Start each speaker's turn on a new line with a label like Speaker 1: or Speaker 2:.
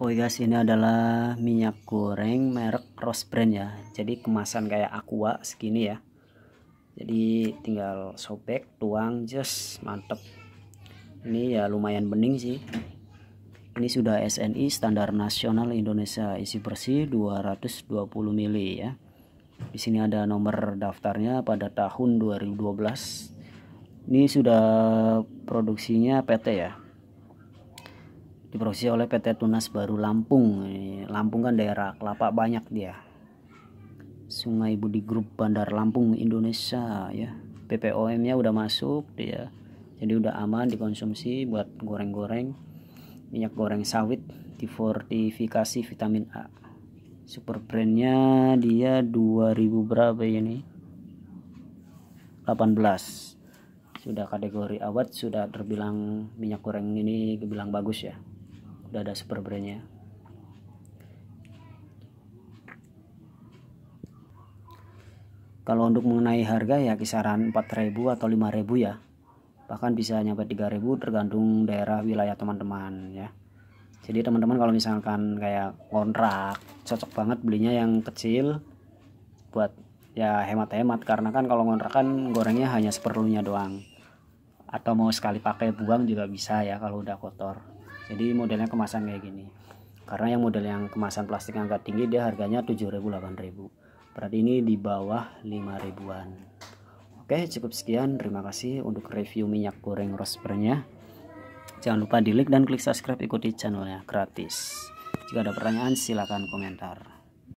Speaker 1: Oh guys iya ini adalah minyak goreng merek Rose Brand ya jadi kemasan kayak aqua segini ya jadi tinggal sobek tuang just mantep ini ya lumayan bening sih ini sudah SNI standar nasional Indonesia isi bersih 220 mili ya di sini ada nomor daftarnya pada tahun 2012 ini sudah produksinya PT ya diproduksi oleh PT Tunas Baru Lampung. Lampung kan daerah kelapa banyak dia. Sungai Budi Group Bandar Lampung Indonesia ya. PPOM-nya udah masuk dia. Jadi udah aman dikonsumsi buat goreng-goreng minyak goreng sawit difortifikasi vitamin A. Super brandnya dia 2000 berapa ini? 18 sudah kategori awet sudah terbilang minyak goreng ini kebilang bagus ya udah ada super brandnya kalau untuk mengenai harga ya kisaran 4000 atau 5000 ya bahkan bisa nyampe 3000 tergantung daerah wilayah teman-teman ya jadi teman-teman kalau misalkan kayak kontrak cocok banget belinya yang kecil buat ya hemat-hemat karena kan kalau ngontrak kan gorengnya hanya seperlunya doang atau mau sekali pakai buang juga bisa ya kalau udah kotor jadi modelnya kemasan kayak gini karena yang model yang kemasan plastik yang agak tinggi dia harganya 7000 8000 berarti ini di bawah 5000an oke cukup sekian terima kasih untuk review minyak goreng Rospernya. jangan lupa di like dan klik subscribe ikuti channelnya gratis jika ada pertanyaan silahkan komentar